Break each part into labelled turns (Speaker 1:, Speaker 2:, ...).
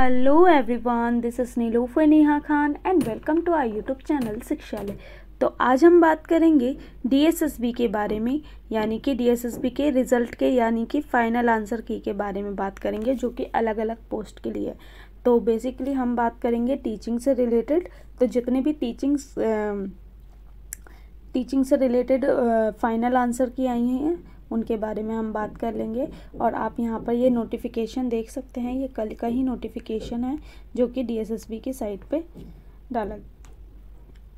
Speaker 1: hello everyone this is Nilofar Neha Khan and welcome to I YouTube channel Shikshalaya तो आज हम बात करेंगे डीएसएसबी के बारे में यानी कि डीएसएसबी के रिज़ल्ट के यानी कि फ़ाइनल आंसर की के बारे में बात करेंगे जो कि अलग अलग पोस्ट के लिए तो बेसिकली हम बात करेंगे टीचिंग से रिलेटेड तो जितने भी टीचिंग्स टीचिंग से रिलेटेड फ़ाइनल आंसर की आई हैं उनके बारे में हम बात कर लेंगे और आप यहाँ पर ये नोटिफिकेशन देख सकते हैं ये कल का ही नोटिफिकेशन है जो कि डीएसएसबी की साइट पे डाला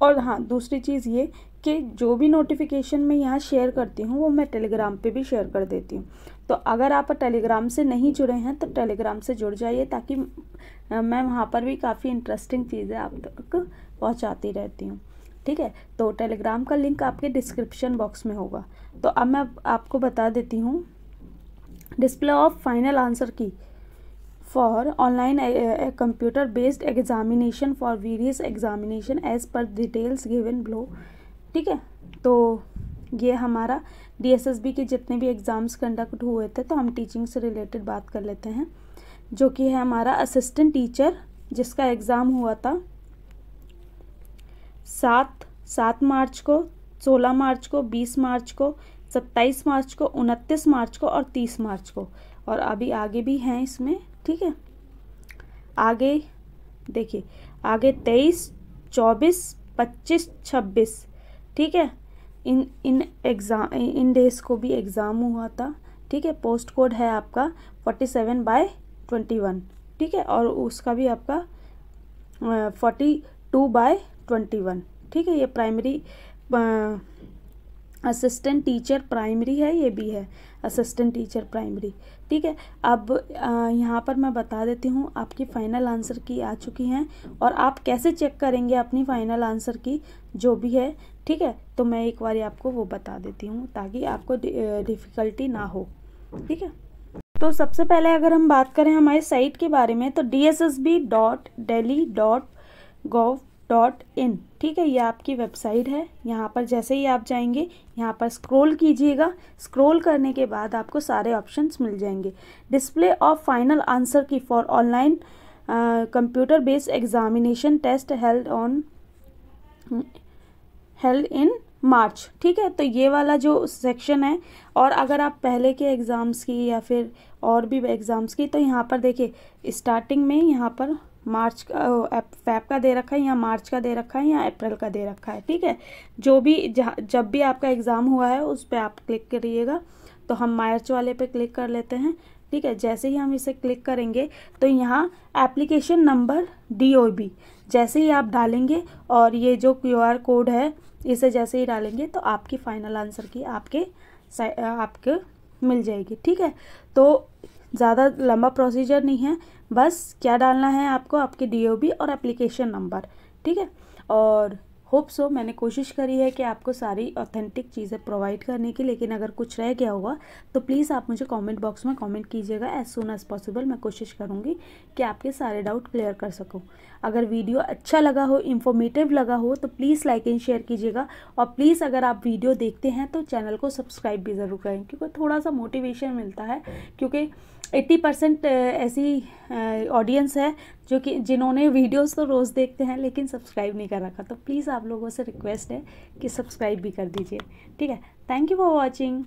Speaker 1: और हाँ दूसरी चीज़ ये कि जो भी नोटिफिकेशन मैं यहाँ शेयर करती हूँ वो मैं टेलीग्राम पे भी शेयर कर देती हूँ तो अगर आप टेलीग्राम से नहीं जुड़े हैं तो टेलीग्राम से जुड़ जाइए ताकि मैं वहाँ पर भी काफ़ी इंटरेस्टिंग चीज़ें आप तक पहुँचाती रहती हूँ ठीक है तो टेलीग्राम का लिंक आपके डिस्क्रिप्शन बॉक्स में होगा तो अब मैं आपको बता देती हूँ display of final answer key for online computer based examination for various examination as per details given below ठीक है तो ये हमारा डीएसएसबी के जितने भी एग्ज़ाम्स कंडक्ट हुए थे तो हम टीचिंग से रिलेटेड बात कर लेते हैं जो कि है हमारा असिस्टेंट टीचर जिसका एग्ज़ाम हुआ था सात सात मार्च को सोलह मार्च को बीस मार्च को सत्ताईस मार्च को उनतीस मार्च को और तीस मार्च को और अभी आगे भी हैं इसमें ठीक है आगे देखिए आगे तेईस चौबीस पच्चीस छब्बीस ठीक है इन इन एग्ज़ाम इन डेज को भी एग्ज़ाम हुआ था ठीक है पोस्ट कोड है आपका forty seven by twenty one ठीक है और उसका भी आपका forty two by twenty one ठीक है ये प्राइमरी असिस्टेंट टीचर प्राइमरी है ये भी है असिस्टेंट टीचर प्राइमरी ठीक है अब यहाँ पर मैं बता देती हूँ आपकी फ़ाइनल आंसर की आ चुकी हैं और आप कैसे चेक करेंगे अपनी फ़ाइनल आंसर की जो भी है ठीक है तो मैं एक बार आपको वो बता देती हूँ ताकि आपको डिफ़िकल्टी ना हो ठीक है तो सबसे पहले अगर हम बात करें हमारे साइट के बारे में तो D S S B dot Delhi dot gov dot in ठीक है ये आपकी वेबसाइट है यहाँ पर जैसे ही आप जाएंगे यहाँ पर स्क्रॉल कीजिएगा स्क्रॉल करने के बाद आपको सारे ऑप्शंस मिल जाएंगे display of final answer key for online computer based examination test held on held in March ठीक है तो ये वाला जो सेक्शन है और अगर आप पहले के एग्ज़ाम्स की या फिर और भी एग्ज़ाम्स की तो यहाँ पर देखिए स्टार्टिंग में यहाँ पर मार्च का फैब का दे रखा है या मार्च का दे रखा है या अप्रैल का दे रखा है ठीक है जो भी जब भी आपका एग्ज़ाम हुआ है उस पर आप क्लिक करिएगा तो हम मार्च वाले पे क्लिक कर लेते हैं ठीक है जैसे ही हम इसे क्लिक करेंगे तो यहाँ एप्लीकेशन नंबर डी जैसे ही आप डालेंगे और ये जो क्यू कोड है इसे जैसे ही डालेंगे तो आपकी फ़ाइनल आंसर की आपके आपके मिल जाएगी ठीक है तो ज़्यादा लंबा प्रोसीजर नहीं है बस क्या डालना है आपको आपके डी और एप्लीकेशन नंबर ठीक है और होप सो मैंने कोशिश करी है कि आपको सारी ऑथेंटिक चीज़ें प्रोवाइड करने की लेकिन अगर कुछ रह गया होगा तो प्लीज़ आप मुझे कमेंट बॉक्स में कमेंट कीजिएगा एज सुन एज़ पॉसिबल मैं कोशिश करूँगी कि आपके सारे डाउट क्लियर कर सकूँ अगर वीडियो अच्छा लगा हो इन्फॉर्मेटिव लगा हो तो प्लीज़ लाइक एंड शेयर कीजिएगा और प्लीज़ अगर आप वीडियो देखते हैं तो चैनल को सब्सक्राइब भी ज़रूर करें क्योंकि थोड़ा सा मोटिवेशन मिलता है क्योंकि एट्टी परसेंट ऐसी ऑडियंस है जो कि जिन्होंने वीडियोस तो रोज़ देखते हैं लेकिन सब्सक्राइब नहीं कर रखा तो प्लीज़ आप लोगों से रिक्वेस्ट है कि सब्सक्राइब भी कर दीजिए ठीक है थैंक यू फॉर वॉचिंग